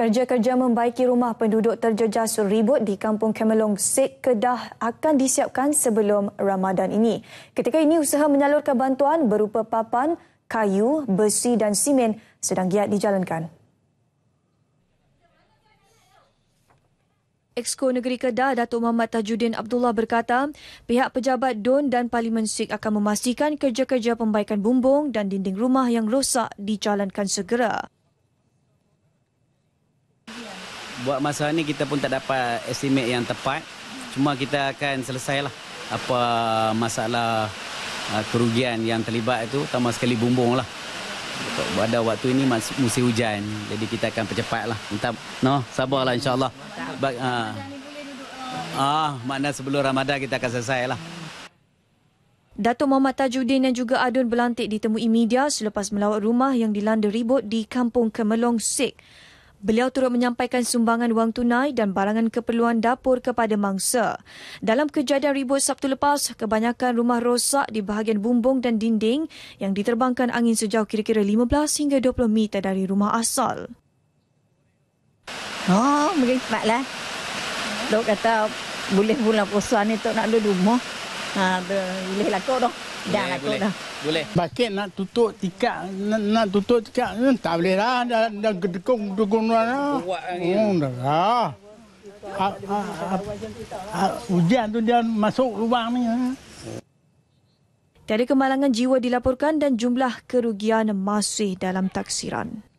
Kerja-kerja membaiki rumah penduduk terjejas ribut di kampung Kemelong Sik Kedah akan disiapkan sebelum Ramadan ini. Ketika ini usaha menyalurkan bantuan berupa papan, kayu, besi dan simen sedang giat dijalankan. Exco Negeri Kedah Datuk Muhammad Tajuddin Abdullah berkata, pihak pejabat DUN dan Parlimen Sik akan memastikan kerja-kerja pembaikan bumbung dan dinding rumah yang rosak dijalankan segera buat masa ni kita pun tak dapat estimate yang tepat. Cuma kita akan selesailah apa masalah uh, kerugian yang terlibat itu utama sekali bumbung lah. Pada waktu ini musim hujan jadi kita akan percepat lah. Minta, no, sabarlah insyaAllah. Uh, ah, uh, uh, mana sebelum Ramadan kita akan selesailah. Datuk Dato' Muhammad Tajuddin yang juga Adun Belantik ditemui media selepas melawat rumah yang dilanda ribut di Kampung Kemelong Sik. Beliau turut menyampaikan sumbangan wang tunai dan barangan keperluan dapur kepada mangsa. Dalam kejadian ribut Sabtu lepas, kebanyakan rumah rosak di bahagian bumbung dan dinding yang diterbangkan angin sejauh kira-kira 15 hingga 20 meter dari rumah asal. Oh, mungkin merifatlah. Tok kata boleh pulang perusahaan ni tok nak duduk rumah. Ha, boleh lah tok dah. Dah nak boleh. Dah. Boleh. Bakit nak tutup tikat nak, nak tutup tikat hmm, tak boleh lah dah dah gedekung dukun mana. Oh dah. Ah, hujan lah, ya. hmm, lah. tu dia masuk lubang ni. Tiada ha. kemalangan jiwa dilaporkan dan jumlah kerugian masih dalam taksiran.